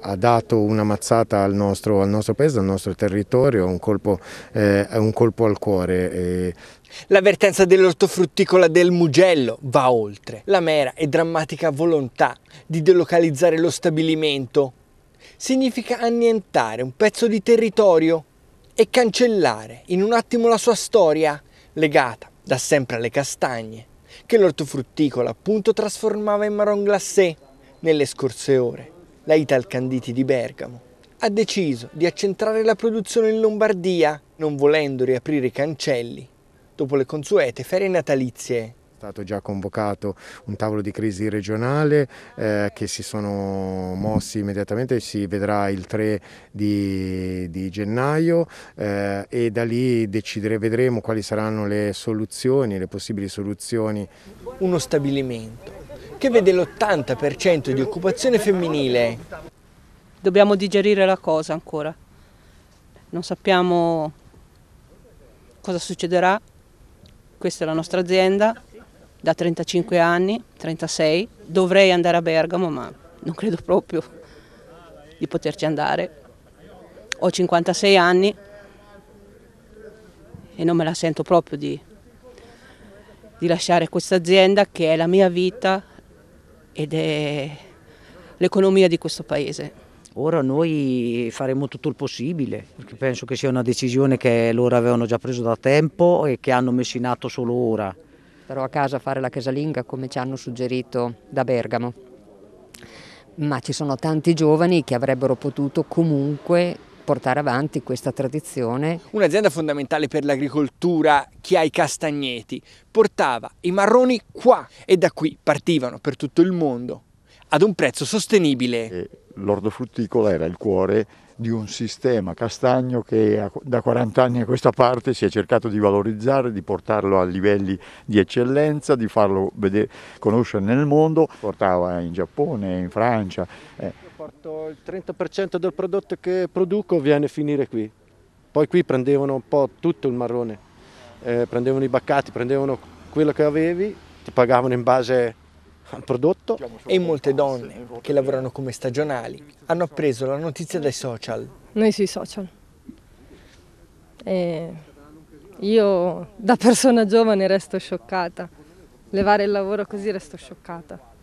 ha dato una mazzata al nostro, al nostro, paese, al nostro territorio, un colpo, eh, un colpo al cuore. Eh. L'avvertenza dell'ortofrutticola del Mugello va oltre la mera e drammatica volontà di delocalizzare lo stabilimento. Significa annientare un pezzo di territorio e cancellare in un attimo la sua storia, legata da sempre alle castagne, che l'ortofrutticola appunto trasformava in marron glacé nelle scorse ore la Italcanditi di Bergamo, ha deciso di accentrare la produzione in Lombardia, non volendo riaprire i cancelli dopo le consuete ferie natalizie. È stato già convocato un tavolo di crisi regionale eh, che si sono mossi immediatamente, si vedrà il 3 di, di gennaio eh, e da lì decidere, vedremo quali saranno le soluzioni, le possibili soluzioni. Uno stabilimento che vede l'80% di occupazione femminile. Dobbiamo digerire la cosa ancora. Non sappiamo cosa succederà. Questa è la nostra azienda da 35 anni, 36. Dovrei andare a Bergamo, ma non credo proprio di poterci andare. Ho 56 anni e non me la sento proprio di, di lasciare questa azienda che è la mia vita, ed è l'economia di questo paese. Ora noi faremo tutto il possibile, perché penso che sia una decisione che loro avevano già preso da tempo e che hanno messo in atto solo ora. Però a casa fare la casalinga come ci hanno suggerito da Bergamo, ma ci sono tanti giovani che avrebbero potuto comunque portare avanti questa tradizione. Un'azienda fondamentale per l'agricoltura, Chiai Castagneti, portava i marroni qua e da qui partivano per tutto il mondo ad un prezzo sostenibile. L'ortofrutticola era il cuore di un sistema castagno che da 40 anni a questa parte si è cercato di valorizzare, di portarlo a livelli di eccellenza, di farlo vedere, conoscere nel mondo, portava in Giappone, in Francia. Eh. il 30% del prodotto che produco viene a finire qui, poi qui prendevano un po' tutto il marrone, eh, prendevano i baccati, prendevano quello che avevi, ti pagavano in base prodotto e molte donne eh, che lavorano come stagionali hanno appreso la notizia dai social. Noi sui social. E io da persona giovane resto scioccata. Levare il lavoro così resto scioccata.